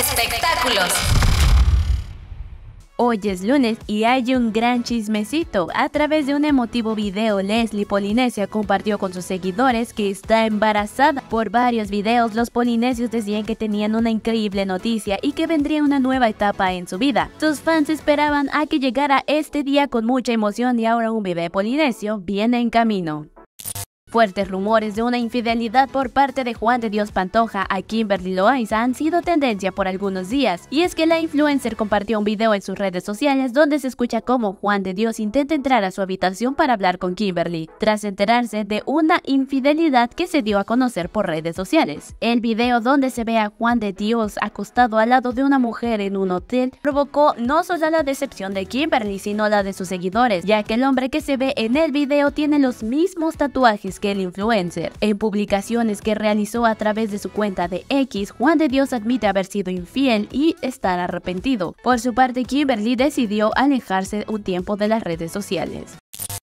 espectáculos. Hoy es lunes y hay un gran chismecito. A través de un emotivo video, Leslie Polinesia compartió con sus seguidores que está embarazada. Por varios videos, los polinesios decían que tenían una increíble noticia y que vendría una nueva etapa en su vida. Sus fans esperaban a que llegara este día con mucha emoción y ahora un bebé polinesio viene en camino fuertes rumores de una infidelidad por parte de Juan de Dios Pantoja a Kimberly Loaiza han sido tendencia por algunos días, y es que la influencer compartió un video en sus redes sociales donde se escucha cómo Juan de Dios intenta entrar a su habitación para hablar con Kimberly, tras enterarse de una infidelidad que se dio a conocer por redes sociales. El video donde se ve a Juan de Dios acostado al lado de una mujer en un hotel provocó no solo la decepción de Kimberly, sino la de sus seguidores, ya que el hombre que se ve en el video tiene los mismos tatuajes que el influencer. En publicaciones que realizó a través de su cuenta de X, Juan de Dios admite haber sido infiel y estar arrepentido. Por su parte, Kimberly decidió alejarse un tiempo de las redes sociales.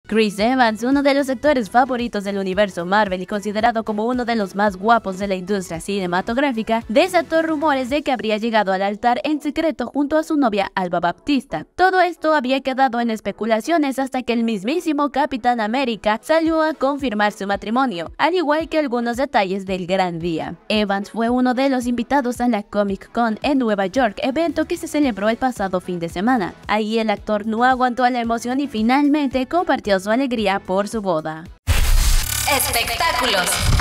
Chris Evans, uno de los actores favoritos del universo Marvel y considerado como uno de los más guapos de la industria cinematográfica, desató rumores de que habría llegado al altar en secreto junto a su novia Alba Baptista. Todo esto había quedado en especulaciones hasta que el mismísimo Capitán América salió a confirmar su matrimonio, al igual que algunos detalles del gran día. Evans fue uno de los invitados a la Comic Con en Nueva York, evento que se celebró el pasado fin de semana. Ahí el actor no aguantó la emoción y finalmente compartió su alegría por su boda. Espectáculos.